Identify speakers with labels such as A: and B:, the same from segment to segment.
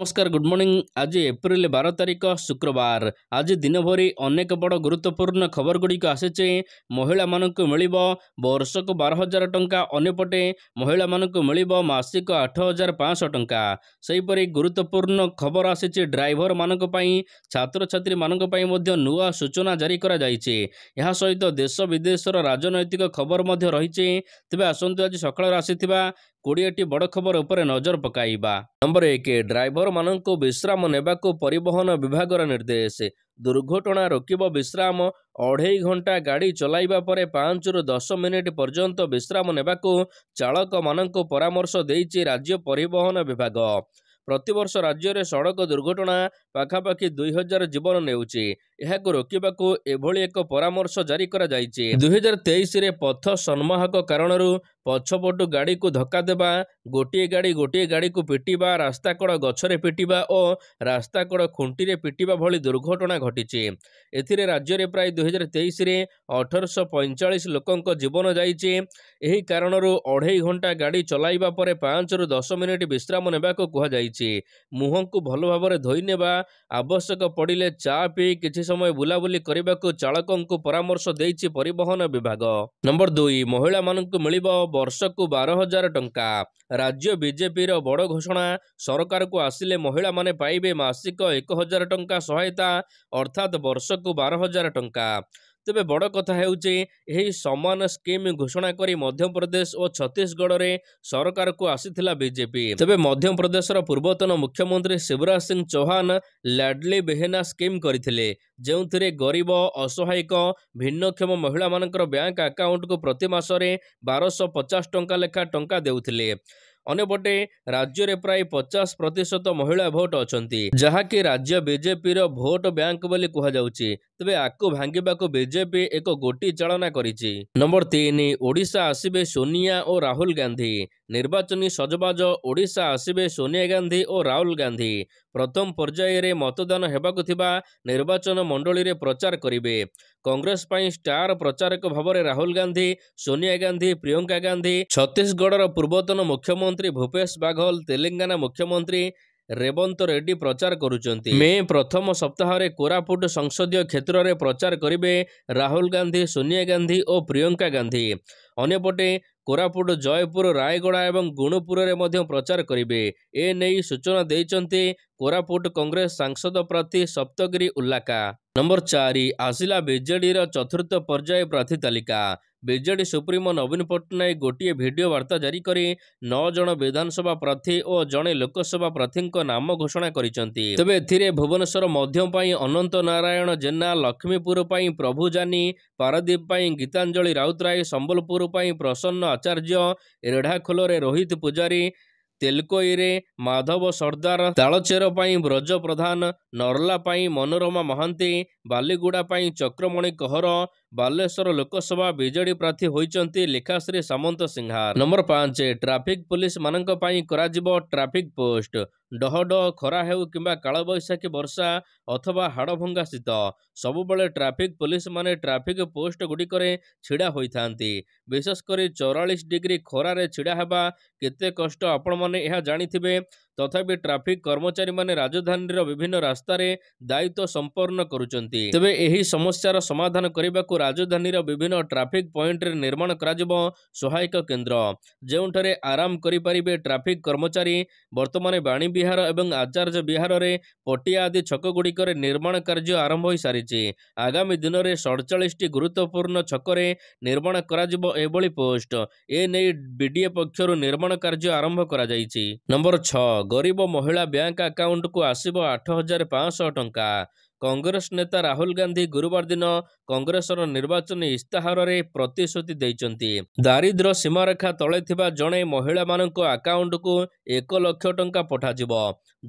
A: ନମସ୍କାର good morning ଆଜି April ବାର ତାରିଖ ଶୁକ୍ରବାର ଆଜି ଦିନଭରି ଅନେକ ବଡ଼ ଗୁରୁତ୍ୱପୂର୍ଣ୍ଣ ଖବରଗୁଡ଼ିକ ଆସିଛି ମହିଳାମାନଙ୍କୁ ମିଳିବ ବର୍ଷକୁ ବାର ହଜାର ଟଙ୍କା ଅନ୍ୟପଟେ ମହିଳାମାନଙ୍କୁ ମିଳିବ ମାସିକ ଆଠ ହଜାର ପାଞ୍ଚଶହ ଟଙ୍କା ସେହିପରି ଗୁରୁତ୍ୱପୂର୍ଣ୍ଣ ଖବର ଆସିଛି ଡ୍ରାଇଭରମାନଙ୍କ ପାଇଁ ଛାତ୍ରଛାତ୍ରୀମାନଙ୍କ ପାଇଁ ମଧ୍ୟ ନୂଆ ସୂଚନା ଜାରି କରାଯାଇଛି ଏହା ସହିତ ଦେଶ ବିଦେଶର ରାଜନୈତିକ ଖବର ମଧ୍ୟ ରହିଛି ତେବେ ଆସନ୍ତୁ ଆଜି ସକାଳରେ ଆସିଥିବା କୋଡ଼ିଏଟି ବଡ଼ ଖବର ଉପରେ ନଜର ପକାଇବା ନମ୍ବର ଏକ ଡ୍ରାଇଭରମାନଙ୍କୁ ବିଶ୍ରାମ ନେବାକୁ ପରିବହନ ବିଭାଗର ନିର୍ଦ୍ଦେଶ ଦୁର୍ଘଟଣା ରୋକିବ ବିଶ୍ରାମ ଅଢ଼େଇ ଘଣ୍ଟା ଗାଡ଼ି ଚଲାଇବା ପରେ ପାଞ୍ଚରୁ ଦଶ ମିନିଟ୍ ପର୍ଯ୍ୟନ୍ତ ବିଶ୍ରାମ ନେବାକୁ ଚାଳକମାନଙ୍କୁ ପରାମର୍ଶ ଦେଇଛି ରାଜ୍ୟ ପରିବହନ ବିଭାଗ ପ୍ରତିବର୍ଷ ରାଜ୍ୟରେ ସଡ଼କ ଦୁର୍ଘଟଣା ପାଖାପାଖି ଦୁଇ ହଜାର ଜୀବନ ନେଉଛି ଏହାକୁ ରୋକିବାକୁ ଏଭଳି ଏକ ପରାମର୍ଶ ଜାରି କରାଯାଇଛି ଦୁଇହଜାର ତେଇଶରେ ପଥ ସନ୍ମାହକ କାରଣରୁ ପଛପଟୁ ଗାଡ଼ିକୁ ଧକ୍କା ଦେବା ଗୋଟିଏ ଗାଡ଼ି ଗୋଟିଏ ଗାଡ଼ିକୁ ପିଟିବା ରାସ୍ତା କଡ଼ ଗଛରେ ପିଟିବା ଓ ରାସ୍ତା କଡ଼ ଖୁଣ୍ଟିରେ ପିଟିବା ଭଳି ଦୁର୍ଘଟଣା ଘଟିଛି ଏଥିରେ ରାଜ୍ୟରେ ପ୍ରାୟ ଦୁଇହଜାର ତେଇଶରେ ଅଠରଶହ ପଇଁଚାଳିଶ ଲୋକଙ୍କ ଜୀବନ ଯାଇଛି ଏହି କାରଣରୁ ଅଢ଼େଇ ଘଣ୍ଟା ଗାଡ଼ି ଚଲାଇବା ପରେ ପାଞ୍ଚରୁ ଦଶ ମିନିଟ୍ ବିଶ୍ରାମ ନେବାକୁ କୁହାଯାଇଛି ମୁହଁକୁ ଭଲ ଭାବରେ ଧୋଇନେବା ଆବଶ୍ୟକ ପଡ଼ିଲେ ଚା' ପିଇ କିଛି ସମୟ ବୁଲାବୁଲି କରିବାକୁ ଚାଳକଙ୍କୁ ପରାମର୍ଶ ଦେଇଛି ପରିବହନ ବିଭାଗ ନମ୍ବର ଦୁଇ ମହିଳାମାନଙ୍କୁ ମିଳିବ ବର୍ଷକୁ ବାର ହଜାର ଟଙ୍କା ରାଜ୍ୟ ବିଜେପିର ବଡ଼ ଘୋଷଣା ସରକାରକୁ ଆସିଲେ ମହିଳାମାନେ ପାଇବେ ମାସିକ ଏକ ହଜାର ଟଙ୍କା ସହାୟତା ଅର୍ଥାତ୍ ବର୍ଷକୁ ବାର ହଜାର ଟଙ୍କା ତେବେ ବଡ଼ କଥା ହେଉଛି ଏହି ସମାନ ସ୍କିମ୍ ଘୋଷଣା କରି ମଧ୍ୟପ୍ରଦେଶ ଓ ଛତିଶଗଡ଼ରେ ସରକାରକୁ ଆସିଥିଲା ବିଜେପି ତେବେ ମଧ୍ୟପ୍ରଦେଶର ପୂର୍ବତନ ମୁଖ୍ୟମନ୍ତ୍ରୀ ଶିବରାଜ ସିଂ ଚୌହାନ ଲାଡ୍ଲି ବେହେନା ସ୍କିମ୍ କରିଥିଲେ ଯେଉଁଥିରେ ଗରିବ ଅସହାୟିକ ଭିନ୍ନକ୍ଷମ ମହିଳାମାନଙ୍କର ବ୍ୟାଙ୍କ ଆକାଉଣ୍ଟକୁ ପ୍ରତିମାସରେ ବାରଶହ ପଚାଶ ଟଙ୍କା ଲେଖା ଟଙ୍କା ଦେଉଥିଲେ ଅନ୍ୟପଟେ ରାଜ୍ୟରେ ପ୍ରାୟ ପଚାଶ ପ୍ରତିଶତ ମହିଳା ଭୋଟ୍ ଅଛନ୍ତି ଯାହାକି ରାଜ୍ୟ ବିଜେପିର ଭୋଟ୍ ବ୍ୟାଙ୍କ ବୋଲି କୁହାଯାଉଛି ତେବେ ଆକୁ ଭାଙ୍ଗିବାକୁ ବିଜେପି ଏକ ଗୋଟି ଚାଳନା କରିଛି ନମ୍ବର ତିନି ଓଡ଼ିଶା ଆସିବେ ସୋନିଆ ଓ ରାହୁଲ ଗାନ୍ଧୀ ନିର୍ବାଚନୀ ସଜବାଜ ଓଡ଼ିଶା ଆସିବେ ସୋନିଆ ଗାନ୍ଧୀ ଓ ରାହୁଲ ଗାନ୍ଧୀ ପ୍ରଥମ ପର୍ଯ୍ୟାୟରେ ମତଦାନ ହେବାକୁ ଥିବା ନିର୍ବାଚନ ମଣ୍ଡଳୀରେ ପ୍ରଚାର କରିବେ କଂଗ୍ରେସ ପାଇଁ ଷ୍ଟାର ପ୍ରଚାରକ ଭାବରେ ରାହୁଲ ଗାନ୍ଧୀ ସୋନିଆ ଗାନ୍ଧୀ ପ୍ରିୟଙ୍କା ଗାନ୍ଧୀ ଛତିଶଗଡ଼ର ପୂର୍ବତନ ମୁଖ୍ୟମନ୍ତ୍ରୀ ଭୂପେଶ ବାଘଲ ତେଲେଙ୍ଗାନା ମୁଖ୍ୟମନ୍ତ୍ରୀ ରେବନ୍ତ ରେଡ୍ଡି ପ୍ରଚାର କରୁଛନ୍ତି ମେ ପ୍ରଥମ ସପ୍ତାହରେ କୋରାପୁଟ ସଂସଦୀୟ କ୍ଷେତ୍ରରେ ପ୍ରଚାର କରିବେ ରାହୁଲ ଗାନ୍ଧୀ ସୋନିଆ ଗାନ୍ଧୀ ଓ ପ୍ରିୟଙ୍କା ଗାନ୍ଧୀ ଅନ୍ୟପଟେ କୋରାପୁଟ ଜୟପୁର ରାୟଗଡ଼ା ଏବଂ ଗୁଣୁପୁରରେ ମଧ୍ୟ ପ୍ରଚାର କରିବେ ଏ ନେଇ ସୂଚନା ଦେଇଛନ୍ତି କୋରାପୁଟ କଂଗ୍ରେସ ସାଂସଦ ପ୍ରାର୍ଥୀ ସପ୍ତଗିରି ଉଲ୍ଲାକା ନମ୍ବର ଚାରି ଆସିଲା ବିଜେଡିର ଚତୁର୍ଥ ପର୍ଯ୍ୟାୟ ପ୍ରାର୍ଥୀ ତାଲିକା ବିଜେଡି ସୁପ୍ରିମୋ ନବୀନ ପଟ୍ଟନାୟକ ଗୋଟିଏ ଭିଡ଼ିଓ ବାର୍ତ୍ତା ଜାରି କରି ନଅ ଜଣ ବିଧାନସଭା ପ୍ରାର୍ଥୀ ଓ ଜଣେ ଲୋକସଭା ପ୍ରାର୍ଥୀଙ୍କ ନାମ ଘୋଷଣା କରିଛନ୍ତି ତେବେ ଏଥିରେ ଭୁବନେଶ୍ୱର ମଧ୍ୟ ପାଇଁ ଅନନ୍ତ ନାରାୟଣ ଜେନା ଲକ୍ଷ୍ମୀପୁର ପାଇଁ ପ୍ରଭୁ ଜାନି ପାରାଦୀପ ପାଇଁ ଗୀତାଞ୍ଜଳି ରାଉତରାୟ ସମ୍ବଲପୁର ପାଇଁ ପ୍ରସନ୍ନ ଆଚାର୍ଯ୍ୟ ରେଢ଼ାଖୋଲରେ ରୋହିତ ପୂଜାରୀ ତେଲକୋଇରେ ମାଧବ ସର୍ଦ୍ଦାର ତାଳଚେର ପାଇଁ ବ୍ରଜ ପ୍ରଧାନ ନର୍ଲା ପାଇଁ ମନୋରମା ମହାନ୍ତି ବାଲିଗୁଡ଼ା ପାଇଁ ଚକ୍ରମଣି କହର ବାଲେଶ୍ୱର ଲୋକସଭା ବିଜେଡି ପ୍ରାର୍ଥୀ ହୋଇଛନ୍ତି ଲେଖାଶ୍ରୀ ସାମନ୍ତ ସିଂହା ନମ୍ବର ପାଞ୍ଚ ଟ୍ରାଫିକ୍ ପୁଲିସ ମାନଙ୍କ ପାଇଁ କରାଯିବ ଟ୍ରାଫିକ୍ ପୋଷ୍ଟ ଡହ ଡହ ଖରା ହେଉ କିମ୍ବା କାଳବୈଶାଖୀ ବର୍ଷା ଅଥବା ହାଡ଼ଭଙ୍ଗା ଶୀତ ସବୁବେଳେ ଟ୍ରାଫିକ୍ ପୁଲିସମାନେ ଟ୍ରାଫିକ୍ ପୋଷ୍ଟ ଗୁଡ଼ିକରେ ଛିଡ଼ା ହୋଇଥାନ୍ତି ବିଶେଷ କରି ଚଉରାଳିଶ ଡିଗ୍ରୀ ଖରାରେ ଛିଡ଼ା ହେବା କେତେ କଷ୍ଟ ଆପଣମାନେ ଏହା ଜାଣିଥିବେ ତଥାପି ଟ୍ରାଫିକ କର୍ମଚାରୀମାନେ ରାଜଧାନୀର ବିଭିନ୍ନ ରାସ୍ତାରେ ଦାୟିତ୍ୱ ସମ୍ପନ୍ନ କରୁଛନ୍ତି ତେବେ ଏହି ସମସ୍ୟାର ସମାଧାନ କରିବାକୁ ରାଜଧାନୀର ବିଭିନ୍ନ ଟ୍ରାଫିକ୍ ପଏଣ୍ଟରେ ନିର୍ମାଣ କରାଯିବ ସହାୟକ କେନ୍ଦ୍ର ଯେଉଁଠାରେ ଆରାମ କରିପାରିବେ ଟ୍ରାଫିକ୍ କର୍ମଚାରୀ ବର୍ତ୍ତମାନ ବାଣୀ ବିହାର ଏବଂ ଆଚାର୍ଯ୍ୟ ବିହାରରେ ପଟିଆ ଆଦି ଛକ ଗୁଡ଼ିକରେ ନିର୍ମାଣ କାର୍ଯ୍ୟ ଆରମ୍ଭ ହୋଇସାରିଛି ଆଗାମୀ ଦିନରେ ସଡ଼ଚାଳିଶଟି ଗୁରୁତ୍ୱପୂର୍ଣ୍ଣ ଛକରେ ନିର୍ମାଣ କରାଯିବ ଏଭଳି ପୋଷ୍ଟ ଏ ନେଇ ବିଡିଏ ପକ୍ଷରୁ ନିର୍ମାଣ କାର୍ଯ୍ୟ ଆରମ୍ଭ କରାଯାଇଛି ନମ୍ବର ଛଅ ଗରିବ ମହିଳା ବ୍ୟାଙ୍କ ଆକାଉଣ୍ଟକୁ ଆସିବ ଆଠ ହଜାର ପାଞ୍ଚଶହ ଟଙ୍କା କଂଗ୍ରେସ ନେତା ରାହୁଲ ଗାନ୍ଧୀ ଗୁରୁବାର ଦିନ କଂଗ୍ରେସର ନିର୍ବାଚନୀ ଇସ୍ତାହାରରେ ପ୍ରତିଶ୍ରୁତି ଦେଇଛନ୍ତି ଦାରିଦ୍ର୍ୟ ସୀମାରେଖା ତଳେ ଥିବା ଜଣେ ମହିଳାମାନଙ୍କ ଆକାଉଣ୍ଟକୁ ଏକ ଲକ୍ଷ ଟଙ୍କା ପଠାଯିବ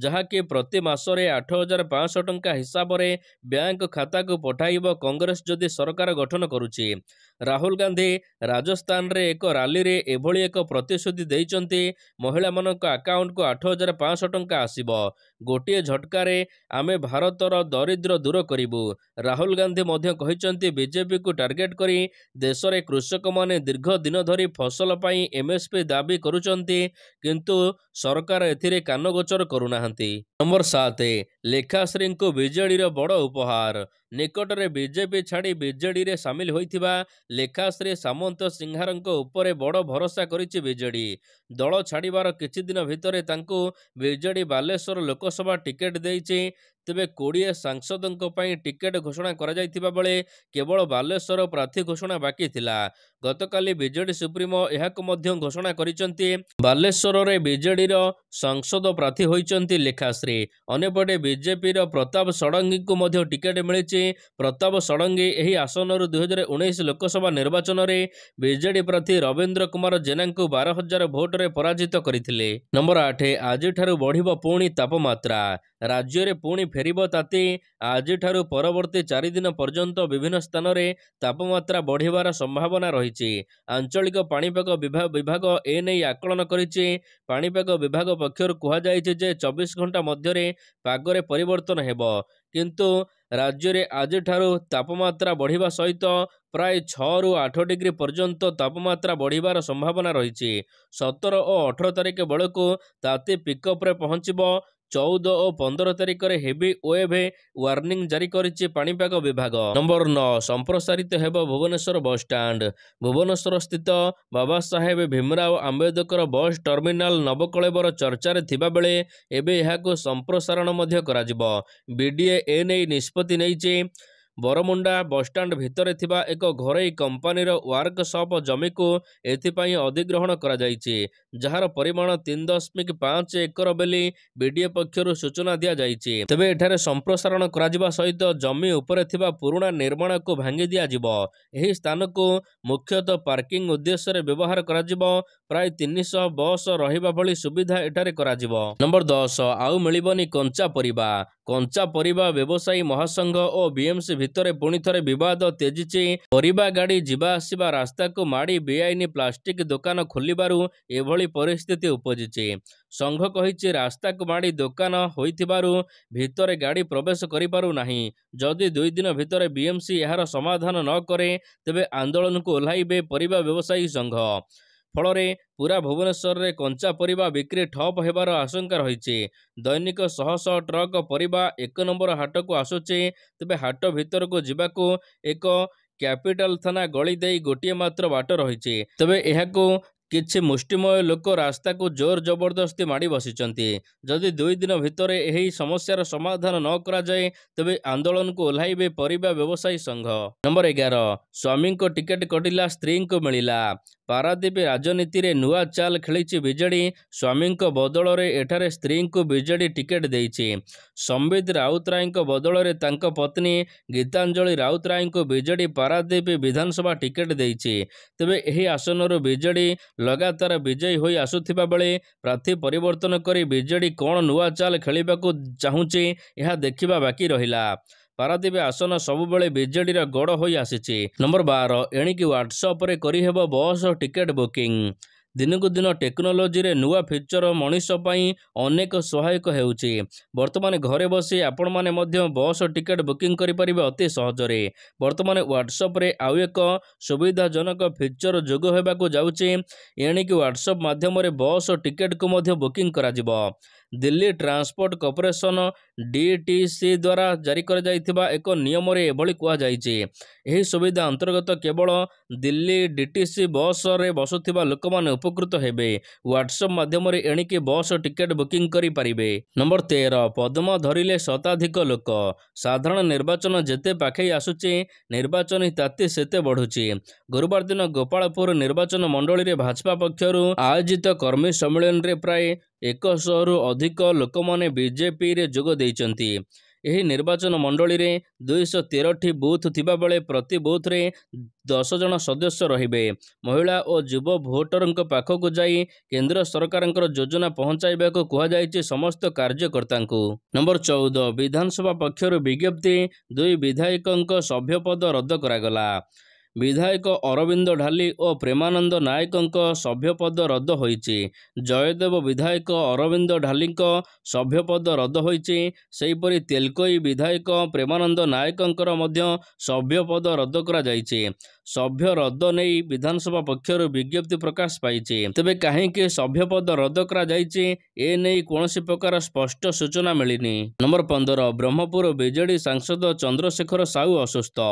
A: ଯାହାକି ପ୍ରତି ମାସରେ ଆଠ ହଜାର ପାଞ୍ଚଶହ ଟଙ୍କା ହିସାବରେ ବ୍ୟାଙ୍କ ଖାତାକୁ ପଠାଇବ କଂଗ୍ରେସ ଯଦି ସରକାର ଗଠନ କରୁଛି ରାହୁଲ ଗାନ୍ଧୀ ରାଜସ୍ଥାନରେ ଏକ ରାଲିରେ ଏଭଳି ଏକ ପ୍ରତିଶ୍ରୁତି ଦେଇଛନ୍ତି ମହିଳାମାନଙ୍କ ଆକାଉଣ୍ଟକୁ ଆଠ ହଜାର ପାଞ୍ଚଶହ ଟଙ୍କା ଆସିବ ଗୋଟିଏ ଝଟକାରେ ଆମେ ଭାରତର ଦରିଦ୍ର ଦୂର କରିବୁ ରାହୁଲ ଗାନ୍ଧୀ ମଧ୍ୟ କହିଛନ୍ତି ବିଜେପିକୁ ଟାର୍ଗେଟ୍ କରି ଦେଶରେ କୃଷକମାନେ ଦୀର୍ଘ ଦିନ ଧରି ଫସଲ ପାଇଁ ଏମ୍ଏସ୍ପି ଦାବି କରୁଛନ୍ତି କିନ୍ତୁ ସରକାର ଏଥିରେ କାନଗୋଚର କରୁନାହାନ୍ତି ନମ୍ବର ସାତ ଲେଖାଶ୍ରୀଙ୍କୁ ବିଜେଡ଼ିର ବଡ଼ ଉପହାର ନିକଟରେ ବିଜେପି ଛାଡ଼ି ବିଜେଡ଼ିରେ ସାମିଲ ହୋଇଥିବା ଲେଖାଶ୍ରୀ ସାମନ୍ତ ସିଂହାରଙ୍କ ଉପରେ ବଡ଼ ଭରସା କରିଛି ବିଜେଡି ଦଳ ଛାଡ଼ିବାର କିଛି ଦିନ ଭିତରେ ତାଙ୍କୁ ବିଜେଡି ବାଲେଶ୍ୱର ଲୋକସଭା ଟିକେଟ୍ ଦେଇଛି ତେବେ କୋଡ଼ିଏ ସାଂସଦଙ୍କ ପାଇଁ ଟିକେଟ୍ ଘୋଷଣା କରାଯାଇଥିବା ବେଳେ କେବଳ ବାଲେଶ୍ୱର ପ୍ରାର୍ଥୀ ଘୋଷଣା ବାକି ଥିଲା ଗତକାଲି ବିଜେଡି ସୁପ୍ରିମୋ ଏହାକୁ ମଧ୍ୟ ଘୋଷଣା କରିଛନ୍ତି ବାଲେଶ୍ୱରରେ ବିଜେଡିର ସାଂସଦ ପ୍ରାର୍ଥୀ ହୋଇଛନ୍ତି ଲେଖାଶ୍ରୀ ଅନ୍ୟପଟେ ବିଜେପିର ପ୍ରତାପ ଷଡ଼ଙ୍ଗୀଙ୍କୁ ମଧ୍ୟ ଟିକେଟ୍ ମିଳିଛି ପ୍ରତାପ ଷଡ଼ଙ୍ଗୀ ଏହି ଆସନରୁ ଦୁଇହଜାର ଉଣେଇଶ ଲୋକସଭା ନିର୍ବାଚନରେ ବିଜେଡି ପ୍ରାର୍ଥୀ ରବୀନ୍ଦ୍ର କୁମାର ଜେନାଙ୍କୁ ବାର ହଜାର ଭୋଟରେ ପରାଜିତ କରିଥିଲେ ନମ୍ବର ଆଠ ଆଜିଠାରୁ ବଢ଼ିବ ପୁଣି ତାପମାତ୍ରା ରାଜ୍ୟରେ ପୁଣି ଫେରିବ ତାତି ଆଜିଠାରୁ ପରବର୍ତ୍ତୀ ଚାରିଦିନ ପର୍ଯ୍ୟନ୍ତ ବିଭିନ୍ନ ସ୍ଥାନରେ ତାପମାତ୍ରା ବଢ଼ିବାର ସମ୍ଭାବନା ରହିଛି ଆଞ୍ଚଳିକ ପାଣିପାଗ ବିଭାଗ ଏ ନେଇ ଆକଳନ କରିଛି ପାଣିପାଗ ବିଭାଗ ପକ୍ଷରୁ କୁହାଯାଇଛି ଯେ ଚବିଶ ଘଣ୍ଟା ମଧ୍ୟରେ ପାଗରେ ପରିବର୍ତ୍ତନ ହେବ କିନ୍ତୁ ରାଜ୍ୟରେ ଆଜିଠାରୁ ତାପମାତ୍ରା ବଢ଼ିବା ସହିତ ପ୍ରାୟ ଛଅରୁ ଆଠ ଡିଗ୍ରୀ ପର୍ଯ୍ୟନ୍ତ ତାପମାତ୍ରା ବଢ଼ିବାର ସମ୍ଭାବନା ରହିଛି ସତର ଓ ଅଠର ତାରିଖ ବେଳକୁ ତାତି ପିକ୍ଅପ୍ରେ ପହଞ୍ଚିବ ଚଉଦ ଓ ପନ୍ଦର ତାରିଖରେ ହେଭି ଓଏଭ୍ ୱାର୍ଣ୍ଣିଂ ଜାରି କରିଛି ପାଣିପାଗ ବିଭାଗ ନମ୍ବର ନଅ ସମ୍ପ୍ରସାରିତ ହେବ ଭୁବନେଶ୍ୱର ବସ୍ଷ୍ଟାଣ୍ଡ ସ୍ଥିତ ବାବା ସାହେବ ଭୀମରାଓ ଆମ୍ବେଦକର ବସ୍ ଟର୍ମିନାଲ ନବକଳେବର ଚର୍ଚ୍ଚାରେ ଥିବାବେଳେ ଏବେ ଏହାକୁ ସମ୍ପ୍ରସାରଣ ମଧ୍ୟ କରାଯିବ ବିଡିଏ ଏ ନେଇ ନିଷ୍ପତ୍ତି ନେଇଛି ବରମୁଣ୍ଡା ବସ୍ଷ୍ଟାଣ୍ଡ ଭିତରେ ଥିବା ଏକ ଘରୋଇ କମ୍ପାନୀର ୱାର୍କସପ୍ ଜମିକୁ ଏଥିପାଇଁ ଅଧିଗ୍ରହଣ କରାଯାଇଛି ଯାହାର ପରିମାଣ ତିନି ଦଶମିକ ପାଞ୍ଚ ଏକର ବୋଲି ବିଡିଏ ପକ୍ଷରୁ ସୂଚନା ଦିଆଯାଇଛି ତେବେ ଏଠାରେ ସମ୍ପ୍ରସାରଣ କରାଯିବା ସହିତ ଜମି ଉପରେ ଥିବା ପୁରୁଣା ନିର୍ମାଣକୁ ଭାଙ୍ଗି ଦିଆଯିବ ଏହି ସ୍ଥାନକୁ ମୁଖ୍ୟତଃ ପାର୍କିଂ ଉଦ୍ଦେଶ୍ୟରେ ବ୍ୟବହାର କରାଯିବ ପ୍ରାୟ ତିନିଶହ ବସ୍ ରହିବା ଭଳି ସୁବିଧା ଏଠାରେ କରାଯିବ ନମ୍ବର ଦଶ ଆଉ ମିଳିବନି କଞ୍ଚା ପରିବା କଞ୍ଚା ପରିବା ବ୍ୟବସାୟୀ ମହାସଂଘ ଓ ବିଏମ୍ସି ଭିତରେ ପୁଣି ଥରେ ବିବାଦ ତେଜିଛି ପରିବା ଗାଡ଼ି ଯିବା ଆସିବା ରାସ୍ତାକୁ ମାଡ଼ି ବେଆଇନ ପ୍ଲାଷ୍ଟିକ୍ ଦୋକାନ ଖୋଲିବାରୁ ଏଭଳି ପରିସ୍ଥିତି ଉପୁଜିଛି ସଂଘ କହିଛି ରାସ୍ତାକୁ ମାଡ଼ି ଦୋକାନ ହୋଇଥିବାରୁ ଭିତରେ ଗାଡ଼ି ପ୍ରବେଶ କରିପାରୁ ନାହିଁ ଯଦି ଦୁଇ ଦିନ ଭିତରେ ବିଏମ୍ସି ଏହାର ସମାଧାନ ନ କରେ ତେବେ ଆନ୍ଦୋଳନକୁ ଓହ୍ଲାଇବେ ପରିବା ବ୍ୟବସାୟୀ ସଂଘ ଫଳରେ ପୁରା ଭୁବନେଶ୍ୱରରେ କଞ୍ଚା ପରିବା ବିକ୍ରି ଠପ୍ ହେବାର ଆଶଙ୍କା ରହିଛି ଦୈନିକ ଶହ ଶହ ଟ୍ରକ୍ ପରିବା ଏକ ନମ୍ବର ହାଟକୁ ଆସୁଛି ତେବେ ହାଟ ଭିତରକୁ ଯିବାକୁ ଏକ କ୍ୟାପିଟାଲ ଥାନା ଗଳି ଦେଇ ଗୋଟିଏ ମାତ୍ର ବାଟ ରହିଛି ତେବେ ଏହାକୁ କିଛି ମୁଷ୍ଟିମୟ ଲୋକ ରାସ୍ତାକୁ ଜୋର ଜବରଦସ୍ତି ମାଡ଼ି ବସିଛନ୍ତି ଯଦି ଦୁଇ ଦିନ ଭିତରେ ଏହି ସମସ୍ୟାର ସମାଧାନ ନ କରାଯାଏ ତେବେ ଆନ୍ଦୋଳନକୁ ଓହ୍ଲାଇବେ ପରିବା ବ୍ୟବସାୟୀ ସଂଘ ନମ୍ବର ଏଗାର ସ୍ୱାମୀଙ୍କ ଟିକେଟ୍ କଟିଲା ସ୍ତ୍ରୀଙ୍କୁ ମିଳିଲା ପାରାଦୀପ ରାଜନୀତିରେ ନୂଆ ଚାଲ ଖେଳିଛି ବିଜେଡ଼ି ସ୍ୱାମୀଙ୍କ ବଦଳରେ ଏଠାରେ ସ୍ତ୍ରୀଙ୍କୁ ବିଜେଡ଼ି ଟିକେଟ୍ ଦେଇଛି ସମ୍ବିତ ରାଉତରାୟଙ୍କ ବଦଳରେ ତାଙ୍କ ପତ୍ନୀ ଗୀତାଞ୍ଜଳି ରାଉତରାୟଙ୍କୁ ବିଜେଡ଼ି ପାରାଦୀପ ବିଧାନସଭା ଟିକେଟ ଦେଇଛି ତେବେ ଏହି ଆସନରୁ ବିଜେଡ଼ି ଲଗାତାର ବିଜୟୀ ହୋଇ ଆସୁଥିବା ବେଳେ ପ୍ରାର୍ଥୀ ପରିବର୍ତ୍ତନ କରି ବିଜେଡ଼ି କ'ଣ ନୂଆ ଚାଲ ଖେଳିବାକୁ ଚାହୁଁଛି ଏହା ଦେଖିବା ବାକି ରହିଲା ପାରାଦୀପ ଆସନ ସବୁବେଳେ ବିଜେଡ଼ିର ଗଡ଼ ହୋଇ ଆସିଛି ନମ୍ବର ବାର ଏଣିକି ହ୍ୱାଟ୍ସଅପ୍ରେ କରିହେବ ବସ୍ ଟିକେଟ୍ ବୁକିଂ ଦିନକୁ ଦିନ ଟେକ୍ନୋଲୋଜିରେ ନୂଆ ଫିଚର ମଣିଷ ପାଇଁ ଅନେକ ସହାୟକ ହେଉଛି ବର୍ତ୍ତମାନ ଘରେ ବସି ଆପଣମାନେ ମଧ୍ୟ ବସ୍ ଟିକେଟ୍ ବୁକିଂ କରିପାରିବେ ଅତି ସହଜରେ ବର୍ତ୍ତମାନ ହ୍ୱାଟ୍ସଅପ୍ରେ ଆଉ ଏକ ସୁବିଧାଜନକ ଫିଚର ଯୋଗ ହେବାକୁ ଯାଉଛି ଏଣିକି ହ୍ୱାଟ୍ସଅପ୍ ମାଧ୍ୟମରେ ବସ୍ ଟିକେଟ୍କୁ ମଧ୍ୟ ବୁକିଂ କରାଯିବ Delhi transport corporation D T C ଦ୍ୱାରା ଜାରି କରାଯାଇଥିବା ଏକ ନିୟମରେ ଏଭଳି କୁହାଯାଇଛି ଏହି ସୁବିଧା ଅନ୍ତର୍ଗତ କେବଳ ଦିଲ୍ଲୀ ଡି ଟି ସି ବସ୍ରେ ବସୁଥିବା ଲୋକମାନେ ଉପକୃତ ହେବେ ହ୍ୱାଟ୍ସଆପ୍ ମାଧ୍ୟମରେ ଏଣିକି ବସ୍ ଟିକେଟ୍ ବୁକିଂ କରିପାରିବେ ନମ୍ବର ତେର ପଦ୍ମ ଧରିଲେ ଶତାଧିକ ଲୋକ ସାଧାରଣ ନିର୍ବାଚନ ଯେତେ ପାଖେଇ ଆସୁଛି ନିର୍ବାଚନୀ ତାତି ସେତେ ବଢ଼ୁଛି ଗୁରୁବାର ଦିନ ଗୋପାଳପୁର ନିର୍ବାଚନ ମଣ୍ଡଳୀରେ ଭାଜପା ପକ୍ଷରୁ ଆୟୋଜିତ କର୍ମୀ ସମ୍ମିଳନୀରେ ପ୍ରାୟ ଏକଶହରୁ ଅଧିକ ଲୋକମାନେ ବିଜେପିରେ ଯୋଗ ଦେଇଛନ୍ତି ଏହି ନିର୍ବାଚନ ମଣ୍ଡଳୀରେ ଦୁଇଶହ ତେରଟି ବୁଥ୍ ଥିବାବେଳେ ପ୍ରତି ବୁଥ୍ରେ ଦଶ ଜଣ ସଦସ୍ୟ ରହିବେ ମହିଳା ଓ ଯୁବ ଭୋଟରଙ୍କ ପାଖକୁ ଯାଇ କେନ୍ଦ୍ର ସରକାରଙ୍କର ଯୋଜନା ପହଞ୍ଚାଇବାକୁ କୁହାଯାଇଛି ସମସ୍ତ କାର୍ଯ୍ୟକର୍ତ୍ତାଙ୍କୁ ନମ୍ବର ଚଉଦ ବିଧାନସଭା ପକ୍ଷରୁ ବିଜ୍ଞପ୍ତି ଦୁଇ ବିଧାୟକଙ୍କ ସଭ୍ୟ ପଦ ରଦ୍ଦ କରାଗଲା ବିଧାୟକ ଅରବିନ୍ଦ ଢାଲି ଓ ପ୍ରେମାନନ୍ଦ ନାୟକଙ୍କ ସଭ୍ୟପଦ ରଦ୍ଦ ହୋଇଛି ଜୟଦେବ ବିଧାୟକ ଅରବିନ୍ଦ ଢାଲିଙ୍କ ସଭ୍ୟପଦ ରଦ୍ଦ ହୋଇଛି ସେହିପରି ତେଲକୋଇ ବିଧାୟକ ପ୍ରେମାନନ୍ଦ ନାୟକଙ୍କର ମଧ୍ୟ ସଭ୍ୟପଦ ରଦ୍ଦ କରାଯାଇଛି ସଭ୍ୟ ରଦ୍ଦ ନେଇ ବିଧାନସଭା ପକ୍ଷରୁ ବିଜ୍ଞପ୍ତି ପ୍ରକାଶ ପାଇଛି ତେବେ କାହିଁକି ସଭ୍ୟ ପଦ ରଦ୍ଦ କରାଯାଇଛି ଏ ନେଇ କୌଣସି ପ୍ରକାର ସ୍ପଷ୍ଟ ସୂଚନା ମିଳିନି ନମ୍ବର ପନ୍ଦର ବ୍ରହ୍ମପୁର ବିଜେଡି ସାଂସଦ ଚନ୍ଦ୍ରଶେଖର ସାହୁ ଅସୁସ୍ଥ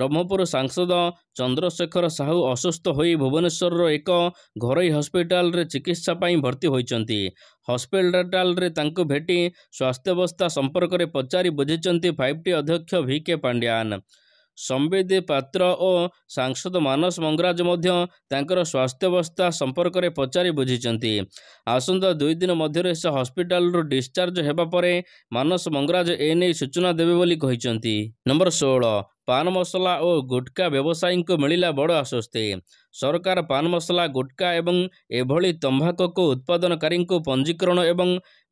A: ବ୍ରହ୍ମପୁର ସାଂସଦ ଚନ୍ଦ୍ରଶେଖର ସାହୁ ଅସୁସ୍ଥ ହୋଇ ଭୁବନେଶ୍ୱରର ଏକ ଘରୋଇ ହସ୍ପିଟାଲରେ ଚିକିତ୍ସା ପାଇଁ ଭର୍ତ୍ତି ହୋଇଛନ୍ତି ହସ୍ପିଟାଲରେ ତାଙ୍କୁ ଭେଟି ସ୍ୱାସ୍ଥ୍ୟବସ୍ଥା ସମ୍ପର୍କରେ ପଚାରି ବୁଝିଛନ୍ତି ଫାଇଭ୍ ଟି ଅଧ୍ୟକ୍ଷ ଭି କେ ସମ୍ବିତ ପାତ୍ର ଓ ସାଂସଦ ମାନସ ମଙ୍ଗରାଜ ମଧ୍ୟ ତାଙ୍କର ସ୍ୱାସ୍ଥ୍ୟାବସ୍ଥା ସମ୍ପର୍କରେ ପଚାରି ବୁଝିଛନ୍ତି ଆସନ୍ତା ଦୁଇ ଦିନ ମଧ୍ୟରେ ସେ ହସ୍ପିଟାଲରୁ ଡିସଚାର୍ଜ ହେବା ପରେ ମାନସ ମଙ୍ଗରାଜ ଏ ନେଇ ସୂଚନା ଦେବେ ବୋଲି କହିଛନ୍ତି ନମ୍ବର ଷୋହଳ ପାନ ମସଲା ଓ ଗୁଟ୍କା ବ୍ୟବସାୟୀଙ୍କୁ ମିଳିଲା ବଡ଼ ଆଶ୍ୱସ୍ତି ସରକାର ପାନ ମସଲା ଗୁଟ୍କା ଏବଂ ଏଭଳି ତମ୍ଭାକକୁ ଉତ୍ପାଦନକାରୀଙ୍କୁ ପଞ୍ଜୀକରଣ ଏବଂ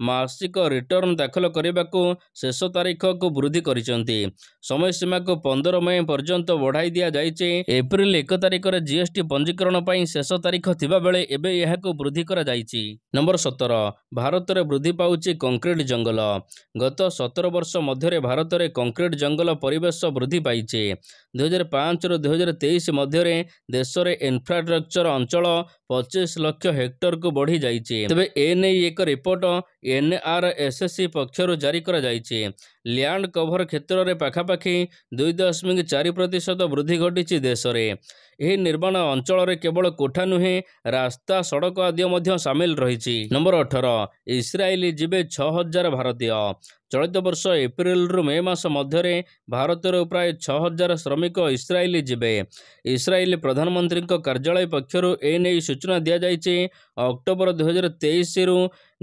A: ମାସିକ ରିଟର୍ଣ୍ଣ ଦାଖଲ କରିବାକୁ ଶେଷ ତାରିଖକୁ ବୃଦ୍ଧି କରିଛନ୍ତି ସମୟସୀମାକୁ ପନ୍ଦର ମେ ପର୍ଯ୍ୟନ୍ତ ବଢ଼ାଇ ଦିଆଯାଇଛି ଏପ୍ରିଲ ଏକ ତାରିଖରେ ଜିଏସ୍ଟି ପଞ୍ଜୀକରଣ ପାଇଁ ଶେଷ ତାରିଖ ଥିବାବେଳେ ଏବେ ଏହାକୁ ବୃଦ୍ଧି କରାଯାଇଛି ନମ୍ବର ସତର ଭାରତରେ ବୃଦ୍ଧି ପାଉଛି କଂକ୍ରିଟ୍ ଜଙ୍ଗଲ ଗତ ସତର ବର୍ଷ ମଧ୍ୟରେ ଭାରତରେ କଂକ୍ରିଟ୍ ଜଙ୍ଗଲ ପରିବେଶ ବୃଦ୍ଧି ପାଇଛି ଦୁଇ ହଜାର ପାଞ୍ଚରୁ ଦୁଇ ହଜାର ତେଇଶ ମଧ୍ୟରେ ଦେଶରେ ଇନଫ୍ରାଷ୍ଟ୍ରକ୍ଚର ଅଞ୍ଚଳ ପଚିଶ ଲକ୍ଷ ହେକ୍ଟରକୁ ବଢ଼ିଯାଇଛି ତେବେ ଏ ନେଇ ଏକ ରିପୋର୍ଟ ଏନ୍ ଏନ୍ଆର୍ଏସ୍ଏସ୍ସି ପକ୍ଷରୁ ଜାରି କରାଯାଇଛି ଲ୍ୟାଣ୍ଡ କଭର କ୍ଷେତ୍ରରେ ପାଖାପାଖି ଦୁଇ ଦଶମିକ ଚାରି ପ୍ରତିଶତ ବୃଦ୍ଧି ଘଟିଛି ଦେଶରେ ଏହି ନିର୍ମାଣ ଅଞ୍ଚଳରେ କେବଳ କୋଠା ନୁହେଁ ରାସ୍ତା ସଡ଼କ ଆଦି ମଧ୍ୟ ସାମିଲ ରହିଛି ନମ୍ବର ଅଠର ଇସ୍ରାଏଲ ଯିବେ ଛଅ ହଜାର ଭାରତୀୟ ଚଳିତ ବର୍ଷ ଏପ୍ରିଲରୁ ମେ ମାସ ମଧ୍ୟରେ ଭାରତରୁ ପ୍ରାୟ ଛଅ ହଜାର ଶ୍ରମିକ ଇସ୍ରାଏଲ ଯିବେ ଇସ୍ରାଏଲ ପ୍ରଧାନମନ୍ତ୍ରୀଙ୍କ କାର୍ଯ୍ୟାଳୟ ପକ୍ଷରୁ ଏ ନେଇ ସୂଚନା ଦିଆଯାଇଛି ଅକ୍ଟୋବର ଦୁଇହଜାର ତେଇଶରୁ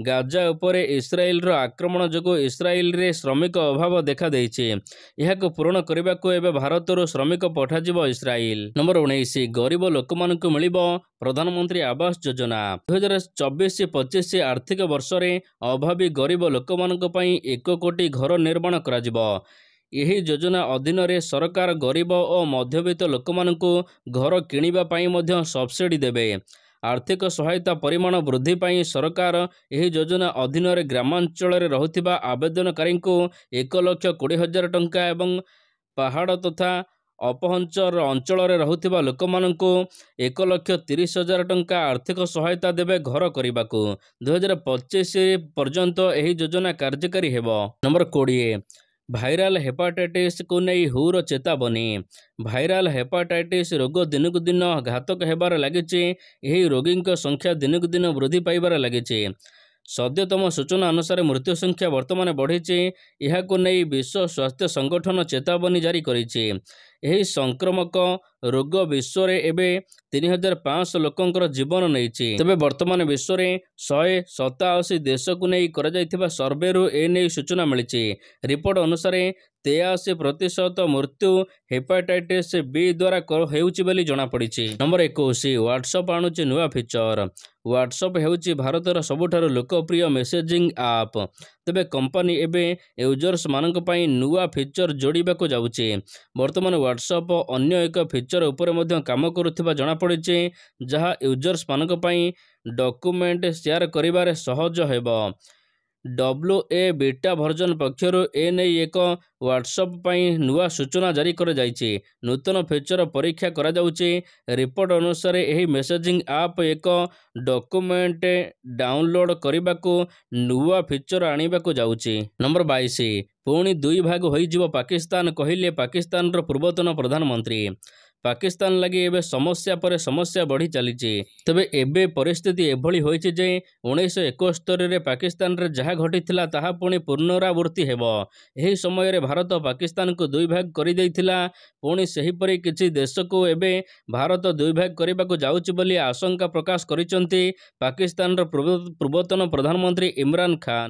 A: ଗାଜା ଉପରେ ଇସ୍ରାଏଲ୍ର ଆକ୍ରମଣ ଯୋଗୁଁ ଇସ୍ରାଏଲ୍ରେ ଶ୍ରମିକ ଅଭାବ ଦେଖାଦେଇଛି ଏହାକୁ ପୂରଣ କରିବାକୁ ଏବେ ଭାରତରୁ ଶ୍ରମିକ ପଠାଯିବ ଇସ୍ରାଏଲ ନମ୍ବର ଉଣେଇଶ ଗରିବ ଲୋକମାନଙ୍କୁ ମିଳିବ ପ୍ରଧାନମନ୍ତ୍ରୀ ଆବାସ ଯୋଜନା ଦୁଇହଜାର ଚବିଶ ପଚିଶ ଆର୍ଥିକ ବର୍ଷରେ ଅଭାବୀ ଗରିବ ଲୋକମାନଙ୍କ ପାଇଁ ଏକ କୋଟି ଘର ନିର୍ମାଣ କରାଯିବ ଏହି ଯୋଜନା ଅଧୀନରେ ସରକାର ଗରିବ ଓ ମଧ୍ୟବିତ୍ତ ଲୋକମାନଙ୍କୁ ଘର କିଣିବା ପାଇଁ ମଧ୍ୟ ସବସିଡ଼ି ଦେବେ ଆର୍ଥିକ ସହାୟତା ପରିମାଣ ବୃଦ୍ଧି ପାଇଁ ସରକାର ଏହି ଯୋଜନା ଅଧୀନରେ ଗ୍ରାମାଞ୍ଚଳରେ ରହୁଥିବା ଆବେଦନକାରୀଙ୍କୁ ଏକ ଲକ୍ଷ କୋଡ଼ିଏ ହଜାର ଟଙ୍କା ଏବଂ ପାହାଡ଼ ତଥା ଅପହଞ୍ଚର ଅଞ୍ଚଳରେ ରହୁଥିବା ଲୋକମାନଙ୍କୁ ଏକ ଲକ୍ଷ ତିରିଶ ହଜାର ଟଙ୍କା ଆର୍ଥିକ ସହାୟତା ଦେବେ ଘର କରିବାକୁ ଦୁଇହଜାର ପଚିଶ ପର୍ଯ୍ୟନ୍ତ ଏହି ଯୋଜନା କାର୍ଯ୍ୟକାରୀ ହେବ ନମ୍ବର କୋଡ଼ିଏ ଭାଇରାଲ୍ ହେପାଟାଇଟିସ୍କୁ ନେଇ ହୁର ଚେତାବନୀ ଭାଇରାଲ୍ ହେପାଟାଇଟିସ୍ ରୋଗ ଦିନକୁ ଦିନ ଘାତକ ହେବାରେ ଲାଗିଛି ଏହି ରୋଗୀଙ୍କ ସଂଖ୍ୟା ଦିନକୁ ଦିନ ବୃଦ୍ଧି ପାଇବାରେ ଲାଗିଛି ସଦ୍ୟତମ ସୂଚନା ଅନୁସାରେ ମୃତ୍ୟୁ ସଂଖ୍ୟା ବର୍ତ୍ତମାନ ବଢ଼ିଛି ଏହାକୁ ନେଇ ବିଶ୍ୱ ସ୍ୱାସ୍ଥ୍ୟ ସଂଗଠନ ଚେତାବନୀ ଜାରି କରିଛି ଏହି ସଂକ୍ରମକ ରୋଗ ବିଶ୍ୱରେ ଏବେ ତିନି ହଜାର ପାଞ୍ଚଶହ ଲୋକଙ୍କର ଜୀବନ ନେଇଛି ତେବେ ବର୍ତ୍ତମାନ ବିଶ୍ୱରେ ଶହେ ସତାଅଶୀ ଦେଶକୁ ନେଇ କରାଯାଇଥିବା ସର୍ଭେରୁ ଏ ନେଇ ସୂଚନା ମିଳିଛି ରିପୋର୍ଟ ଅନୁସାରେ ତେୟାଅଶୀ ପ୍ରତିଶତ ମୃତ୍ୟୁ ହେପାଟାଇଟିସ୍ ବି ଦ୍ୱାରା ହେଉଛି ବୋଲି ଜଣାପଡ଼ିଛି ନମ୍ବର ଏକୋଇଶ ହ୍ୱାଟ୍ସଅପ୍ ଆଣୁଛି ନୂଆ ଫିଚର ହ୍ୱାଟ୍ସଅପ୍ ହେଉଛି ଭାରତର ସବୁଠାରୁ ଲୋକପ୍ରିୟ ମେସେଜିଂ ଆପ୍ ତେବେ କମ୍ପାନୀ ଏବେ ୟୁଜର୍ସମାନଙ୍କ ପାଇଁ ନୂଆ ଫିଚର୍ ଯୋଡ଼ିବାକୁ ଯାଉଛି ବର୍ତ୍ତମାନ ହ୍ୱାଟ୍ସଅପ୍ ଅନ୍ୟ ଏକ ଫିଚର ଉପରେ ମଧ୍ୟ କାମ କରୁଥିବା ଜଣାପଡ଼ିଛି ଯାହା ୟୁଜର୍ସ ମାନଙ୍କ ପାଇଁ ଡକ୍ୟୁମେଣ୍ଟ ସେୟାର କରିବାରେ ସହଜ ହେବ ଡବ୍ଲ୍ୟୁ ଏ ବିଟା ଭର୍ଜନ ପକ୍ଷରୁ ଏ ନେଇ ଏକ ହ୍ୱାଟ୍ସଆପ୍ ପାଇଁ ନୂଆ ସୂଚନା ଜାରି କରାଯାଇଛି ନୂତନ ଫିଚର ପରୀକ୍ଷା କରାଯାଉଛି ରିପୋର୍ଟ ଅନୁସାରେ ଏହି ମେସେଜିଂ ଆପ୍ ଏକ ଡକ୍ୟୁମେଣ୍ଟ ଡାଉନଲୋଡ଼୍ କରିବାକୁ ନୂଆ ଫିଚର ଆଣିବାକୁ ଯାଉଛି ନମ୍ବର ବାଇଶ ପୁଣି ଦୁଇ ଭାଗ ହୋଇଯିବ ପାକିସ୍ତାନ କହିଲେ ପାକିସ୍ତାନର ପୂର୍ବତନ ପ୍ରଧାନମନ୍ତ୍ରୀ ପାକିସ୍ତାନ ଲାଗି ଏବେ ସମସ୍ୟା ପରେ ସମସ୍ୟା ବଢ଼ି ଚାଲିଛି ତେବେ ଏବେ ପରିସ୍ଥିତି ଏଭଳି ହୋଇଛି ଯେ ଉଣେଇଶହ ଏକସ୍ତରୀରେ ପାକିସ୍ତାନରେ ଯାହା ଘଟିଥିଲା ତାହା ପୁଣି ପୁନରାବୃତ୍ତି ହେବ ଏହି ସମୟରେ ଭାରତ ପାକିସ୍ତାନକୁ ଦୁଇ ଭାଗ କରିଦେଇଥିଲା ପୁଣି ସେହିପରି କିଛି ଦେଶକୁ ଏବେ ଭାରତ ଦୁଇ ଭାଗ କରିବାକୁ ଯାଉଛି ବୋଲି ଆଶଙ୍କା ପ୍ରକାଶ କରିଛନ୍ତି ପାକିସ୍ତାନର ପୂର୍ବତନ ପ୍ରଧାନମନ୍ତ୍ରୀ ଇମ୍ରାନ୍ ଖାନ୍